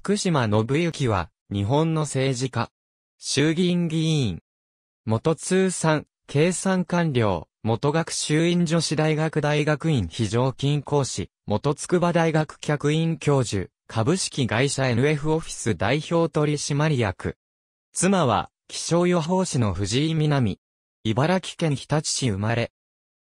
福島信之は、日本の政治家。衆議院議員。元通産、計算官僚、元学習院女子大学大学院非常勤講師、元筑波大学客員教授、株式会社 NF オフィス代表取締役。妻は、気象予報士の藤井みなみ。茨城県日立市生まれ。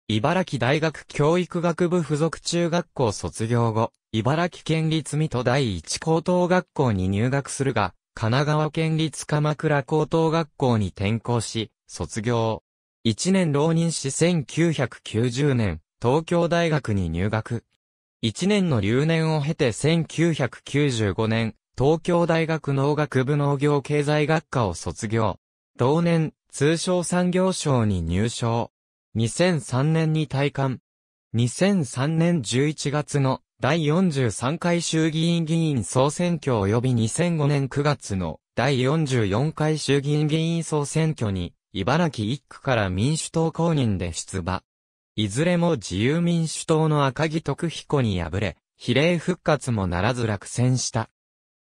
茨城大学教育学部附属中学校卒業後、茨城県立水戸第一高等学校に入学するが、神奈川県立鎌倉高等学校に転校し、卒業。1年浪人し1990年、東京大学に入学。1年の留年を経て1995年、東京大学農学部農業経済学科を卒業。同年、通商産業省に入省。2003年に退官。2003年11月の第43回衆議院議員総選挙及び2005年9月の第44回衆議院議員総選挙に、茨城1区から民主党公認で出馬。いずれも自由民主党の赤木徳彦に敗れ、比例復活もならず落選した。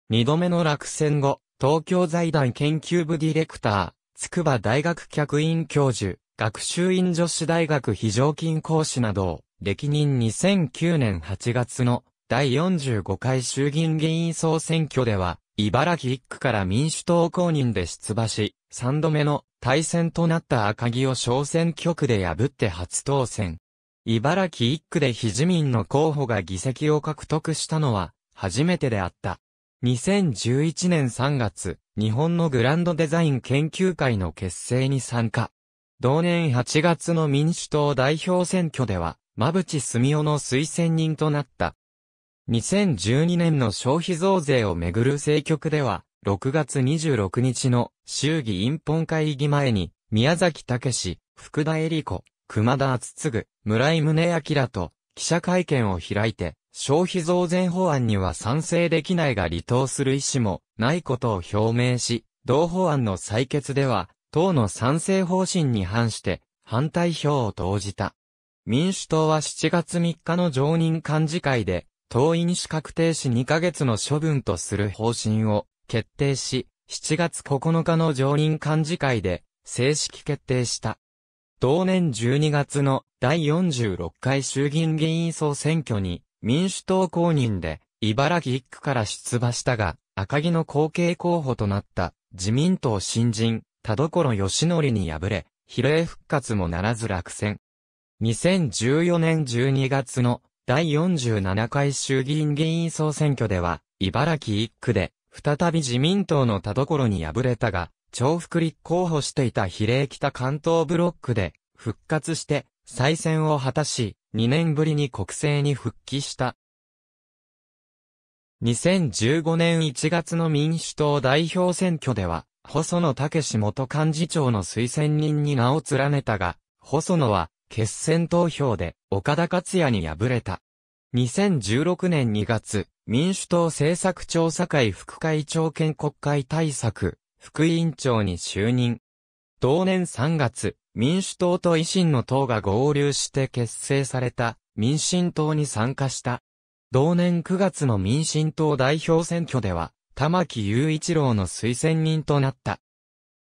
二度目の落選後、東京財団研究部ディレクター、筑波大学客員教授、学習院女子大学非常勤講師などを歴任2009年8月の第45回衆議院議員総選挙では、茨城1区から民主党公認で出馬し、3度目の対戦となった赤木を小選挙区で破って初当選。茨城1区で非自民の候補が議席を獲得したのは、初めてであった。2011年3月、日本のグランドデザイン研究会の結成に参加。同年8月の民主党代表選挙では、馬淵澄夫の推薦人となった。2012年の消費増税をめぐる政局では、6月26日の衆議院本会議前に、宮崎武福田恵里子、熊田厚次、村井宗明と記者会見を開いて、消費増税法案には賛成できないが離党する意思もないことを表明し、同法案の採決では、党の賛成方針に反して、反対票を投じた。民主党は7月3日の常任幹事会で、党員資格停止2ヶ月の処分とする方針を決定し、7月9日の常任幹事会で正式決定した。同年12月の第46回衆議院議員総選挙に民主党公認で茨城1区から出馬したが、赤木の後継候補となった自民党新人、田所義則に敗れ、比例復活もならず落選。2014年12月の第47回衆議院議員総選挙では、茨城1区で、再び自民党の田所に敗れたが、重複立候補していた比例北関東ブロックで、復活して、再選を果たし、2年ぶりに国政に復帰した。2015年1月の民主党代表選挙では、細野武元幹事長の推薦人に名を連ねたが、細野は決戦投票で岡田克也に敗れた。2016年2月、民主党政策調査会副会長兼国会対策、副委員長に就任。同年3月、民主党と維新の党が合流して結成された民進党に参加した。同年9月の民進党代表選挙では、玉木雄一郎の推薦人となった。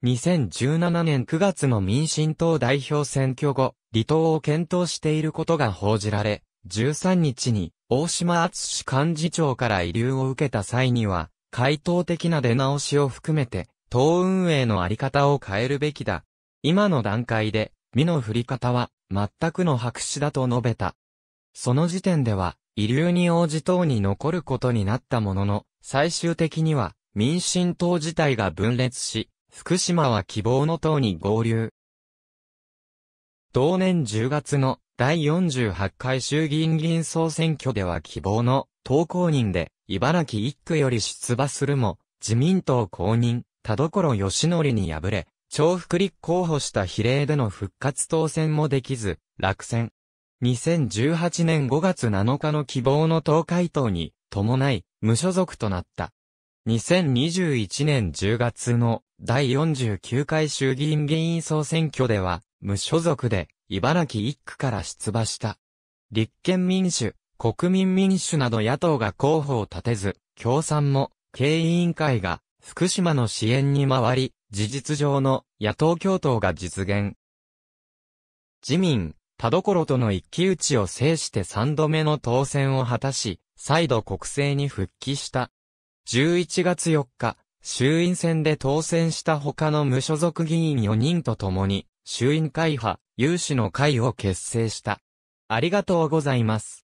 2017年9月の民進党代表選挙後、離党を検討していることが報じられ、13日に大島厚幹事長から遺留を受けた際には、回答的な出直しを含めて、党運営のあり方を変えるべきだ。今の段階で、身の振り方は、全くの白紙だと述べた。その時点では、遺留に応じ党に残ることになったものの、最終的には、民進党自体が分裂し、福島は希望の党に合流。同年10月の第48回衆議院議員総選挙では希望の投公認で茨城1区より出馬するも自民党公認田所義則に敗れ重複立候補した比例での復活当選もできず落選。2018年5月7日の希望の投開党に伴い無所属となった。2021年10月の第49回衆議院議員総選挙では無所属で、茨城一区から出馬した。立憲民主、国民民主など野党が候補を立てず、共産も、経営委員会が、福島の支援に回り、事実上の野党共闘が実現。自民、田所との一騎打ちを制して三度目の当選を果たし、再度国政に復帰した。11月4日、衆院選で当選した他の無所属議員4人と共に、衆院会派、有志の会を結成した。ありがとうございます。